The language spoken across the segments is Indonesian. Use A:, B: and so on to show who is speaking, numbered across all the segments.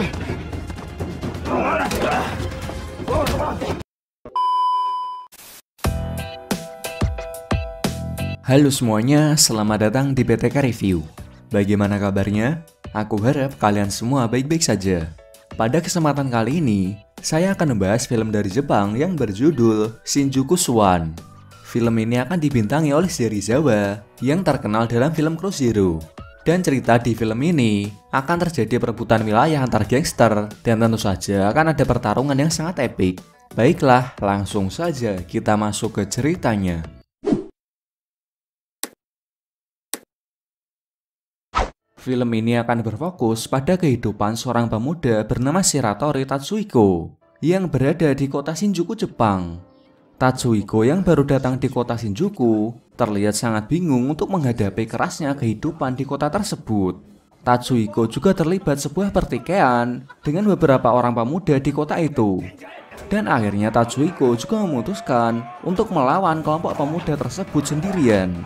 A: Halo semuanya, selamat datang di PTK Review. Bagaimana kabarnya? Aku harap kalian semua baik-baik saja. Pada kesempatan kali ini, saya akan membahas film dari Jepang yang berjudul Shinjuku Swan. Film ini akan dibintangi oleh Jerry Zawa yang terkenal dalam film Cross Zero dan cerita di film ini akan terjadi perebutan wilayah antar gangster dan tentu saja akan ada pertarungan yang sangat epik. Baiklah, langsung saja kita masuk ke ceritanya. Film ini akan berfokus pada kehidupan seorang pemuda bernama Shiratori Tatsuhiko yang berada di kota Shinjuku, Jepang Tatsuhiko yang baru datang di kota Shinjuku terlihat sangat bingung untuk menghadapi kerasnya kehidupan di kota tersebut. Tatsuhiko juga terlibat sebuah pertikaian dengan beberapa orang pemuda di kota itu. Dan akhirnya Tatsuhiko juga memutuskan untuk melawan kelompok pemuda tersebut sendirian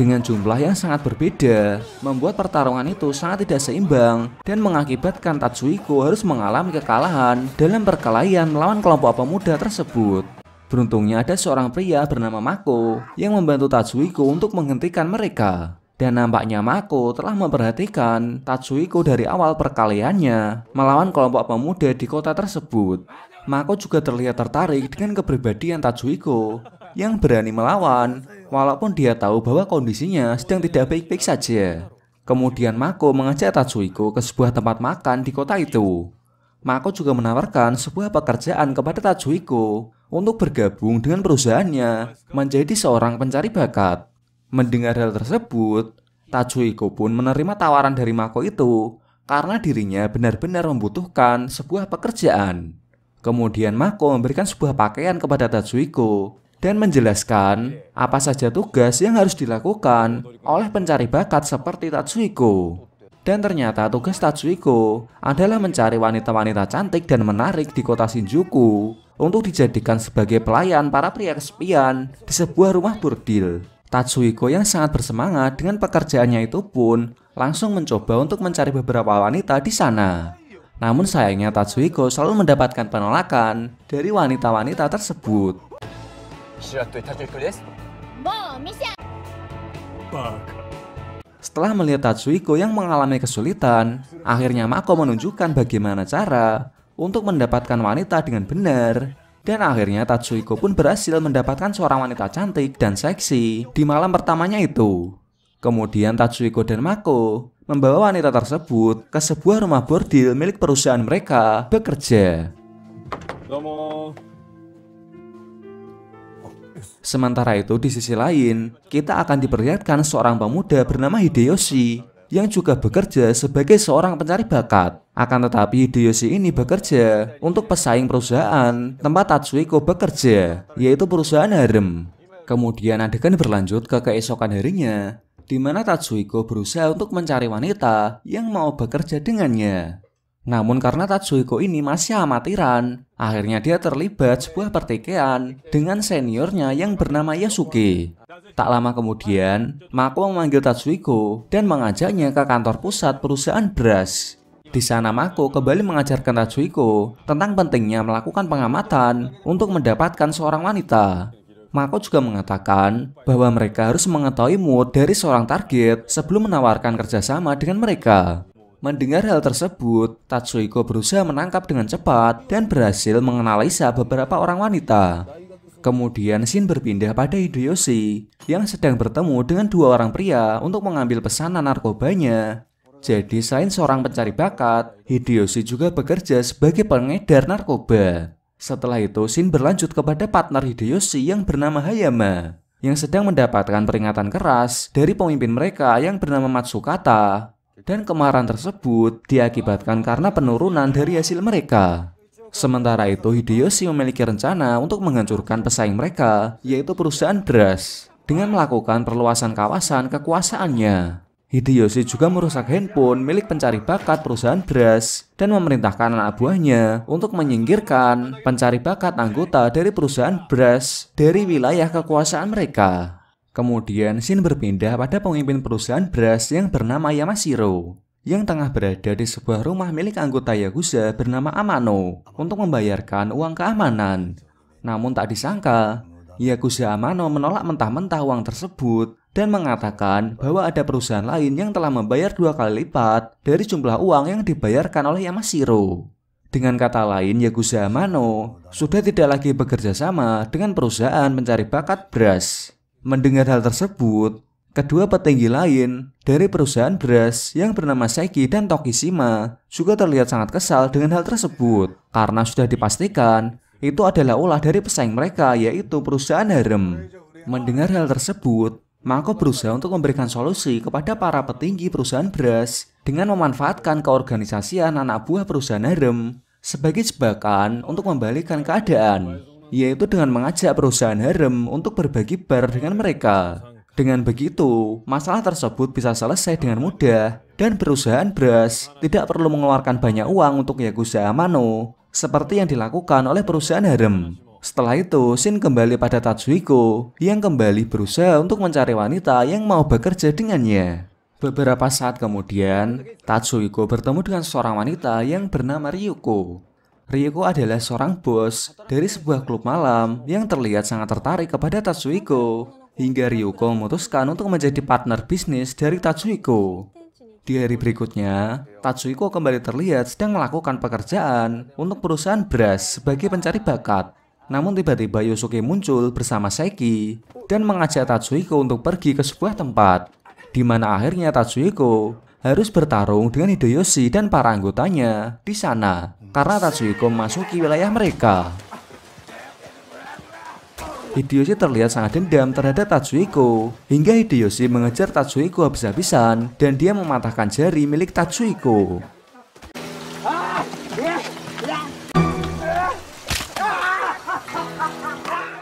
A: dengan jumlah yang sangat berbeda, membuat pertarungan itu sangat tidak seimbang dan mengakibatkan Tatsuhiko harus mengalami kekalahan dalam perkelahian melawan kelompok pemuda tersebut. Beruntungnya ada seorang pria bernama Mako yang membantu Tatsuhiko untuk menghentikan mereka. Dan nampaknya Mako telah memperhatikan Tatsuhiko dari awal perkaliannya melawan kelompok pemuda di kota tersebut. Mako juga terlihat tertarik dengan kepribadian Tatsuhiko yang berani melawan, walaupun dia tahu bahwa kondisinya sedang tidak baik-baik saja. Kemudian Mako mengajak Tatsuhiko ke sebuah tempat makan di kota itu. Mako juga menawarkan sebuah pekerjaan kepada Tatsuhiko untuk bergabung dengan perusahaannya menjadi seorang pencari bakat. Mendengar hal tersebut, Tatsuhiko pun menerima tawaran dari Mako itu karena dirinya benar-benar membutuhkan sebuah pekerjaan. Kemudian Mako memberikan sebuah pakaian kepada Tatsuhiko dan menjelaskan apa saja tugas yang harus dilakukan oleh pencari bakat seperti Tatsuhiko. Dan ternyata tugas Tatsuhiko adalah mencari wanita-wanita cantik dan menarik di kota Shinjuku untuk dijadikan sebagai pelayan para pria kesepian di sebuah rumah burdil. Tatsuhiko yang sangat bersemangat dengan pekerjaannya itu pun langsung mencoba untuk mencari beberapa wanita di sana. Namun sayangnya Tatsuhiko selalu mendapatkan penolakan dari wanita-wanita tersebut. Setelah melihat Tatsuhiko yang mengalami kesulitan, akhirnya Mako menunjukkan bagaimana cara untuk mendapatkan wanita dengan benar. Dan akhirnya Tatsuhiko pun berhasil mendapatkan seorang wanita cantik dan seksi di malam pertamanya itu. Kemudian Tatsuhiko dan Mako membawa wanita tersebut ke sebuah rumah bordil milik perusahaan mereka bekerja. Sementara itu, di sisi lain, kita akan diperlihatkan seorang pemuda bernama Hideyoshi yang juga bekerja sebagai seorang pencari bakat. Akan tetapi Hideyoshi ini bekerja untuk pesaing perusahaan tempat Tatsuhiko bekerja, yaitu perusahaan harem. Kemudian adegan berlanjut ke keesokan harinya, di mana Tatsuhiko berusaha untuk mencari wanita yang mau bekerja dengannya. Namun karena Tatsuhiko ini masih amatiran, akhirnya dia terlibat sebuah pertikaian dengan seniornya yang bernama Yasuke. Tak lama kemudian, Mako memanggil Tatsuhiko dan mengajaknya ke kantor pusat perusahaan beras. Di sana Mako kembali mengajarkan Tatsuhiko tentang pentingnya melakukan pengamatan untuk mendapatkan seorang wanita. Mako juga mengatakan bahwa mereka harus mengetahui mood dari seorang target sebelum menawarkan kerjasama dengan mereka. Mendengar hal tersebut, Tatsuhiko berusaha menangkap dengan cepat dan berhasil menganalisa beberapa orang wanita. Kemudian Shin berpindah pada Hideyoshi yang sedang bertemu dengan dua orang pria untuk mengambil pesanan narkobanya. Jadi selain seorang pencari bakat, Hideyoshi juga bekerja sebagai pengedar narkoba. Setelah itu, Shin berlanjut kepada partner Hideyoshi yang bernama Hayama yang sedang mendapatkan peringatan keras dari pemimpin mereka yang bernama Matsukata dan kemarahan tersebut diakibatkan karena penurunan dari hasil mereka. Sementara itu, Hideyoshi memiliki rencana untuk menghancurkan pesaing mereka, yaitu perusahaan beras, dengan melakukan perluasan kawasan kekuasaannya. Hideyoshi juga merusak handphone milik pencari bakat perusahaan beras dan memerintahkan anak buahnya untuk menyingkirkan pencari bakat anggota dari perusahaan beras dari wilayah kekuasaan mereka. Kemudian Shin berpindah pada pemimpin perusahaan beras yang bernama Yamashiro yang tengah berada di sebuah rumah milik anggota Yakuza bernama Amano untuk membayarkan uang keamanan. Namun tak disangka, Yakuza Amano menolak mentah-mentah uang tersebut dan mengatakan bahwa ada perusahaan lain yang telah membayar dua kali lipat dari jumlah uang yang dibayarkan oleh Yamashiro. Dengan kata lain, Yakuza Amano sudah tidak lagi bekerja sama dengan perusahaan mencari bakat beras. Mendengar hal tersebut, kedua petinggi lain dari perusahaan beras yang bernama Seki dan Tokishima juga terlihat sangat kesal dengan hal tersebut karena sudah dipastikan itu adalah ulah dari pesaing mereka yaitu perusahaan harem. Mendengar hal tersebut, Mako berusaha untuk memberikan solusi kepada para petinggi perusahaan beras dengan memanfaatkan keorganisasian anak buah perusahaan harem sebagai jebakan untuk membalikkan keadaan yaitu dengan mengajak perusahaan harem untuk berbagi bar dengan mereka. Dengan begitu, masalah tersebut bisa selesai dengan mudah dan perusahaan beras tidak perlu mengeluarkan banyak uang untuk Yakuza Amano seperti yang dilakukan oleh perusahaan harem. Setelah itu, Shin kembali pada Tatsuhiko yang kembali berusaha untuk mencari wanita yang mau bekerja dengannya. Beberapa saat kemudian, Tatsuhiko bertemu dengan seorang wanita yang bernama Ryuko. Ryuko adalah seorang bos dari sebuah klub malam yang terlihat sangat tertarik kepada Tatsuhiko. Hingga Ryuko memutuskan untuk menjadi partner bisnis dari Tatsuhiko. Di hari berikutnya, Tatsuhiko kembali terlihat sedang melakukan pekerjaan untuk perusahaan beras sebagai pencari bakat. Namun tiba-tiba Yosuke muncul bersama Seiki dan mengajak Tatsuhiko untuk pergi ke sebuah tempat, di mana akhirnya Tatsuhiko harus bertarung dengan Hideyoshi dan para anggotanya di sana karena Tatsuhiko memasuki wilayah mereka. Hideyoshi terlihat sangat dendam terhadap Tatsuhiko hingga Hideyoshi mengejar Tatsuhiko habis-habisan dan dia mematahkan jari milik Tatsuhiko.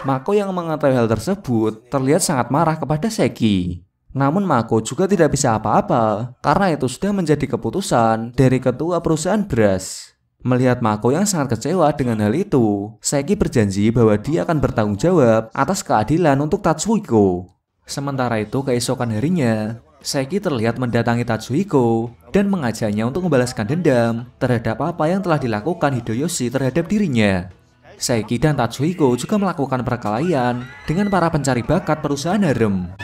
A: Mako yang mengetahui hal tersebut terlihat sangat marah kepada Seki namun Mako juga tidak bisa apa-apa karena itu sudah menjadi keputusan dari ketua perusahaan beras. Melihat Mako yang sangat kecewa dengan hal itu, Seki berjanji bahwa dia akan bertanggung jawab atas keadilan untuk Tatsuhiko. Sementara itu keesokan harinya, Seki terlihat mendatangi Tatsuhiko dan mengajaknya untuk membalaskan dendam terhadap apa yang telah dilakukan Hideyoshi terhadap dirinya. Seki dan Tatsuhiko juga melakukan perkelahian dengan para pencari bakat perusahaan harem.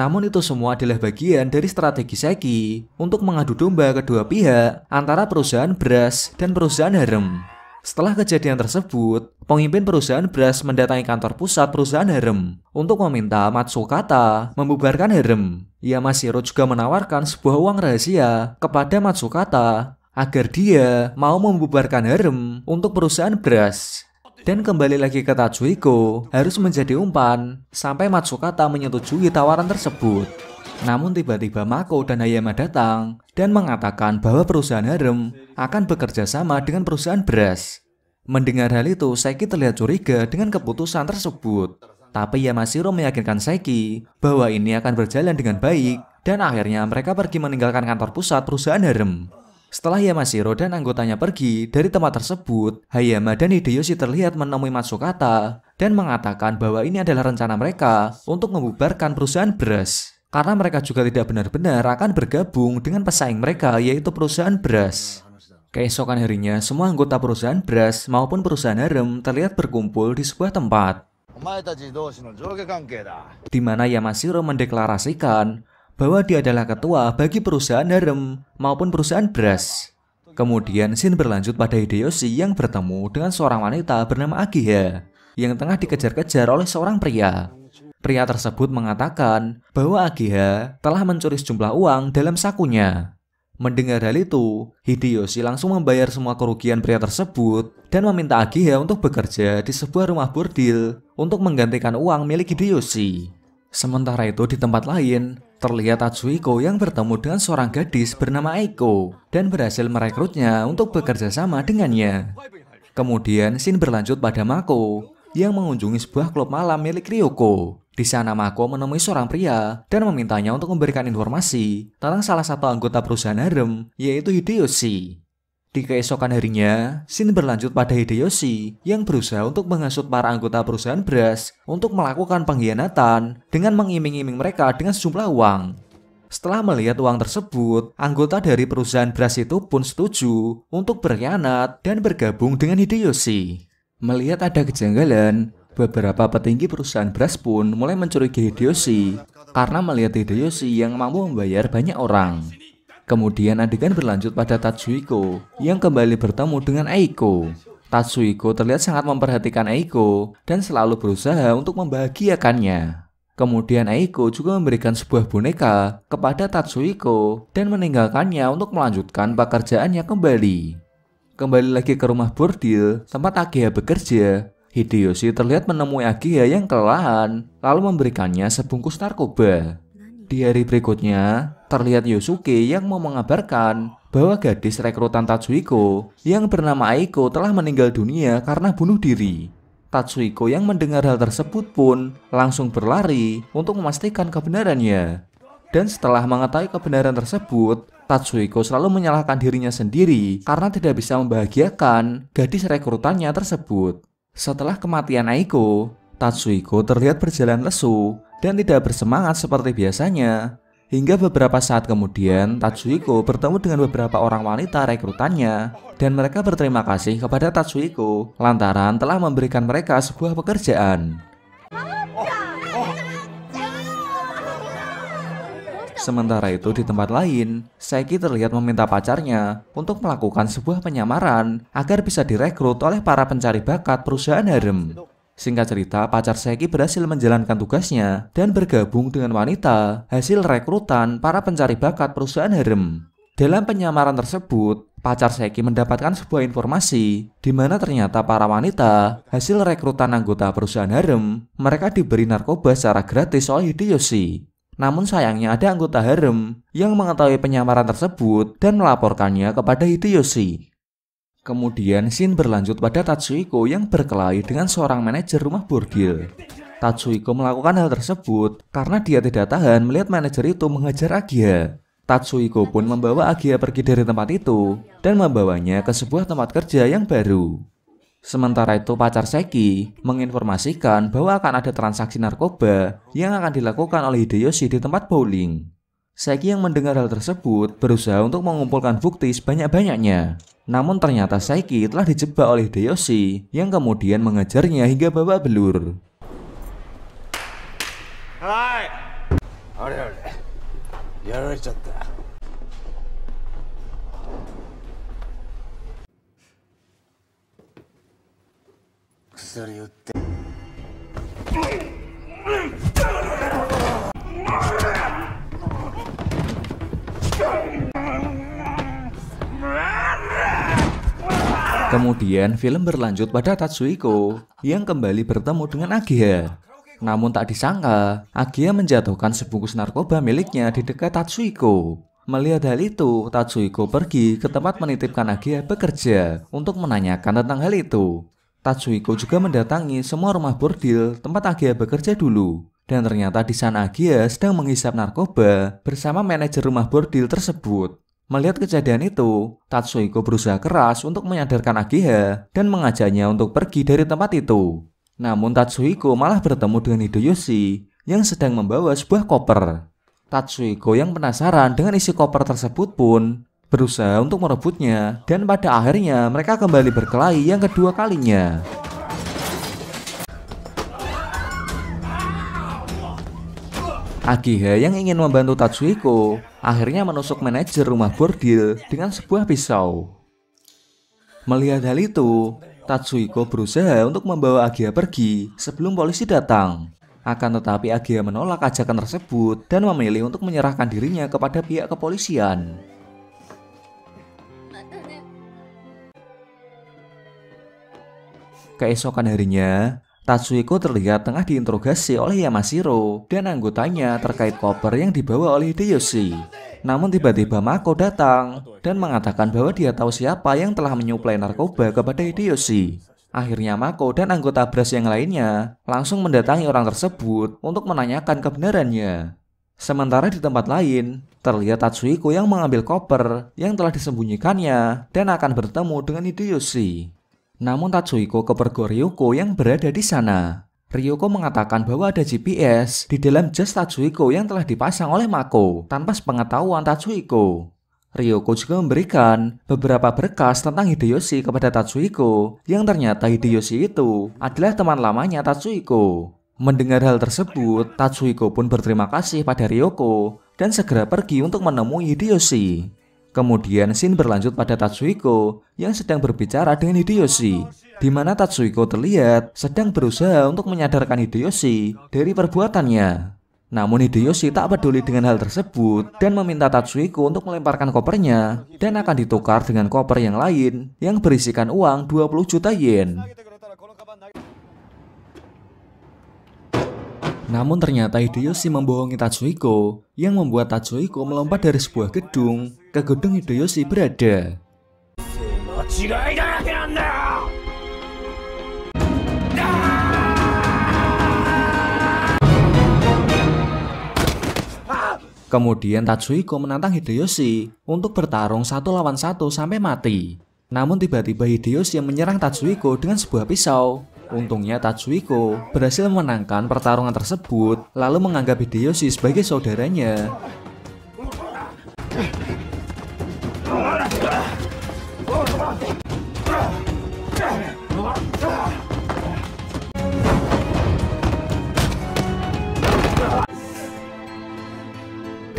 A: Namun itu semua adalah bagian dari strategi Seki untuk mengadu domba kedua pihak antara perusahaan beras dan perusahaan harem. Setelah kejadian tersebut, pemimpin perusahaan beras mendatangi kantor pusat perusahaan harem untuk meminta Matsukata membubarkan harem. Yamashiro juga menawarkan sebuah uang rahasia kepada Matsukata agar dia mau membubarkan harem untuk perusahaan beras. Dan kembali lagi ke Tatsuhiko, harus menjadi umpan sampai Matsukata menyetujui tawaran tersebut. Namun tiba-tiba Mako dan Hayama datang dan mengatakan bahwa perusahaan harem akan bekerja sama dengan perusahaan beras. Mendengar hal itu, Seki terlihat curiga dengan keputusan tersebut. Tapi Yamashiro meyakinkan Seki bahwa ini akan berjalan dengan baik dan akhirnya mereka pergi meninggalkan kantor pusat perusahaan harem. Setelah Yamashiro dan anggotanya pergi dari tempat tersebut, Hayama dan Hideyoshi terlihat menemui Matsukata dan mengatakan bahwa ini adalah rencana mereka untuk membubarkan perusahaan beras. Karena mereka juga tidak benar-benar akan bergabung dengan pesaing mereka yaitu perusahaan beras. Keesokan harinya, semua anggota perusahaan beras maupun perusahaan harem terlihat berkumpul di sebuah tempat. Di mana Yamashiro mendeklarasikan bahwa dia adalah ketua bagi perusahaan harem maupun perusahaan beras. Kemudian Shin berlanjut pada Hideyoshi yang bertemu dengan seorang wanita bernama Akiha yang tengah dikejar-kejar oleh seorang pria. Pria tersebut mengatakan bahwa Akiha telah mencuri sejumlah uang dalam sakunya. Mendengar hal itu, Hideyoshi langsung membayar semua kerugian pria tersebut dan meminta Akiha untuk bekerja di sebuah rumah bordil untuk menggantikan uang milik Hideyoshi. Sementara itu di tempat lain, terlihat Atsuhiko yang bertemu dengan seorang gadis bernama Aiko dan berhasil merekrutnya untuk bekerja sama dengannya. Kemudian Shin berlanjut pada Mako yang mengunjungi sebuah klub malam milik Ryoko. Di sana Mako menemui seorang pria dan memintanya untuk memberikan informasi tentang salah satu anggota perusahaan harem, yaitu Hideyoshi. Di keesokan harinya, Shin berlanjut pada Hideyoshi yang berusaha untuk menghasut para anggota perusahaan beras untuk melakukan pengkhianatan dengan mengiming-iming mereka dengan sejumlah uang. Setelah melihat uang tersebut, anggota dari perusahaan beras itu pun setuju untuk berkhianat dan bergabung dengan Hideyoshi. Melihat ada kejanggalan, beberapa petinggi perusahaan beras pun mulai mencurigai Hideyoshi karena melihat Hideyoshi yang mampu membayar banyak orang. Kemudian adegan berlanjut pada Tatsuhiko yang kembali bertemu dengan Aiko. Tatsuhiko terlihat sangat memperhatikan Aiko dan selalu berusaha untuk membahagiakannya. Kemudian Aiko juga memberikan sebuah boneka kepada Tatsuhiko dan meninggalkannya untuk melanjutkan pekerjaannya kembali. Kembali lagi ke rumah bordil tempat Akiha bekerja, Hideyoshi terlihat menemui Akiha yang kelelahan lalu memberikannya sebungkus narkoba. Di hari berikutnya, terlihat Yosuke yang mau mengabarkan bahwa gadis rekrutan Tatsuhiko yang bernama Aiko telah meninggal dunia karena bunuh diri. Tatsuhiko yang mendengar hal tersebut pun langsung berlari untuk memastikan kebenarannya. Dan setelah mengetahui kebenaran tersebut, Tatsuhiko selalu menyalahkan dirinya sendiri karena tidak bisa membahagiakan gadis rekrutannya tersebut. Setelah kematian Aiko, Tatsuhiko terlihat berjalan lesu dan tidak bersemangat seperti biasanya. Hingga beberapa saat kemudian, Tatsuhiko bertemu dengan beberapa orang wanita rekrutannya, dan mereka berterima kasih kepada Tatsuhiko lantaran telah memberikan mereka sebuah pekerjaan. Sementara itu di tempat lain, Seki terlihat meminta pacarnya untuk melakukan sebuah penyamaran agar bisa direkrut oleh para pencari bakat perusahaan harem. Singkat cerita, pacar Seki berhasil menjalankan tugasnya dan bergabung dengan wanita hasil rekrutan para pencari bakat perusahaan harem. Dalam penyamaran tersebut, pacar Seki mendapatkan sebuah informasi di mana ternyata para wanita hasil rekrutan anggota perusahaan harem, mereka diberi narkoba secara gratis oleh Hideyoshi. Namun sayangnya ada anggota harem yang mengetahui penyamaran tersebut dan melaporkannya kepada Hideyoshi. Kemudian scene berlanjut pada Tatsuhiko yang berkelahi dengan seorang manajer rumah burgil. Tatsuhiko melakukan hal tersebut karena dia tidak tahan melihat manajer itu mengejar Agia. Tatsuhiko pun membawa Agia pergi dari tempat itu dan membawanya ke sebuah tempat kerja yang baru. Sementara itu pacar Seki menginformasikan bahwa akan ada transaksi narkoba yang akan dilakukan oleh Hideyoshi di tempat bowling. Saiki yang mendengar hal tersebut berusaha untuk mengumpulkan bukti sebanyak-banyaknya. Namun ternyata Saiki telah dijebak oleh Deyoshi yang kemudian mengejarnya hingga babak belur. Hai. Ore ore. Kusuri utte. Kemudian film berlanjut pada Tatsuhiko yang kembali bertemu dengan Agia. Namun tak disangka, Agia menjatuhkan sebungkus narkoba miliknya di dekat Tatsuhiko. Melihat hal itu, Tatsuhiko pergi ke tempat menitipkan Agia bekerja untuk menanyakan tentang hal itu. Tatsuhiko juga mendatangi semua rumah bordil tempat Agia bekerja dulu. Dan ternyata di sana Agia sedang menghisap narkoba bersama manajer rumah bordil tersebut. Melihat kejadian itu, Tatsuhiko berusaha keras untuk menyadarkan Agiha dan mengajaknya untuk pergi dari tempat itu. Namun Tatsuhiko malah bertemu dengan Hideyoshi yang sedang membawa sebuah koper. Tatsuhiko yang penasaran dengan isi koper tersebut pun berusaha untuk merebutnya dan pada akhirnya mereka kembali berkelahi yang kedua kalinya. Akiha yang ingin membantu Tatsuhiko akhirnya menusuk manajer rumah bordil dengan sebuah pisau. Melihat hal itu, Tatsuhiko berusaha untuk membawa Akiha pergi sebelum polisi datang. Akan tetapi Akiha menolak ajakan tersebut dan memilih untuk menyerahkan dirinya kepada pihak kepolisian. Keesokan harinya, Tatsuhiko terlihat tengah diinterogasi oleh Yamashiro dan anggotanya terkait koper yang dibawa oleh Hideyoshi. Namun tiba-tiba Mako datang dan mengatakan bahwa dia tahu siapa yang telah menyuplai narkoba kepada Hideyoshi. Akhirnya Mako dan anggota Brass yang lainnya langsung mendatangi orang tersebut untuk menanyakan kebenarannya. Sementara di tempat lain, terlihat Tatsuhiko yang mengambil koper yang telah disembunyikannya dan akan bertemu dengan Hideyoshi. Namun Tatsuhiko kepergok Ryoko yang berada di sana. Ryoko mengatakan bahwa ada GPS di dalam jas Tatsuhiko yang telah dipasang oleh Mako tanpa sepengetahuan Tatsuhiko. Ryoko juga memberikan beberapa berkas tentang Hideyoshi kepada Tatsuhiko yang ternyata Hideyoshi itu adalah teman lamanya Tatsuhiko. Mendengar hal tersebut, Tatsuhiko pun berterima kasih pada Ryoko dan segera pergi untuk menemui Hideyoshi. Kemudian scene berlanjut pada Tatsuhiko yang sedang berbicara dengan Hideyoshi, di mana Tatsuhiko terlihat sedang berusaha untuk menyadarkan Hideyoshi dari perbuatannya. Namun Hideyoshi tak peduli dengan hal tersebut dan meminta Tatsuhiko untuk melemparkan kopernya dan akan ditukar dengan koper yang lain yang berisikan uang 20 juta yen. Namun ternyata Hideyoshi membohongi Tatsuhiko yang membuat Tatsuhiko melompat dari sebuah gedung ke Gedung Hideyoshi berada. Kemudian Tatsuhiko menantang Hideyoshi untuk bertarung satu lawan satu sampai mati. Namun tiba-tiba Hideyoshi yang menyerang Tatsuhiko dengan sebuah pisau. Untungnya Tatsuhiko berhasil memenangkan pertarungan tersebut lalu menganggap Hideyoshi sebagai saudaranya.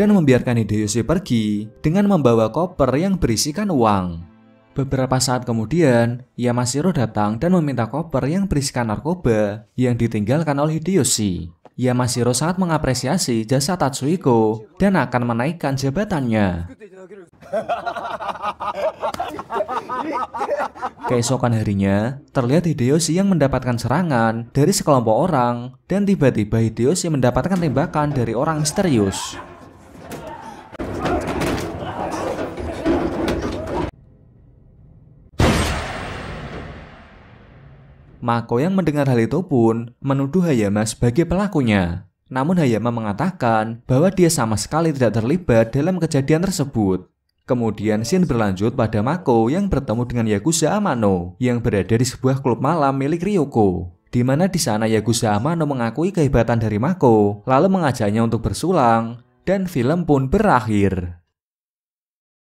A: dan membiarkan Hideyoshi pergi dengan membawa koper yang berisikan uang. Beberapa saat kemudian, Yamashiro datang dan meminta koper yang berisikan narkoba yang ditinggalkan oleh Hideyoshi. Yamashiro sangat mengapresiasi jasa Tatsuhiko dan akan menaikkan jabatannya. Keesokan harinya, terlihat Hideyoshi yang mendapatkan serangan dari sekelompok orang dan tiba-tiba Hideyoshi mendapatkan tembakan dari orang misterius. Mako yang mendengar hal itu pun menuduh Hayama sebagai pelakunya. Namun Hayama mengatakan bahwa dia sama sekali tidak terlibat dalam kejadian tersebut. Kemudian scene berlanjut pada Mako yang bertemu dengan Yakuza Amano yang berada di sebuah klub malam milik Ryoko. Di mana di sana Yakuza Amano mengakui kehebatan dari Mako, lalu mengajaknya untuk bersulang, dan film pun berakhir.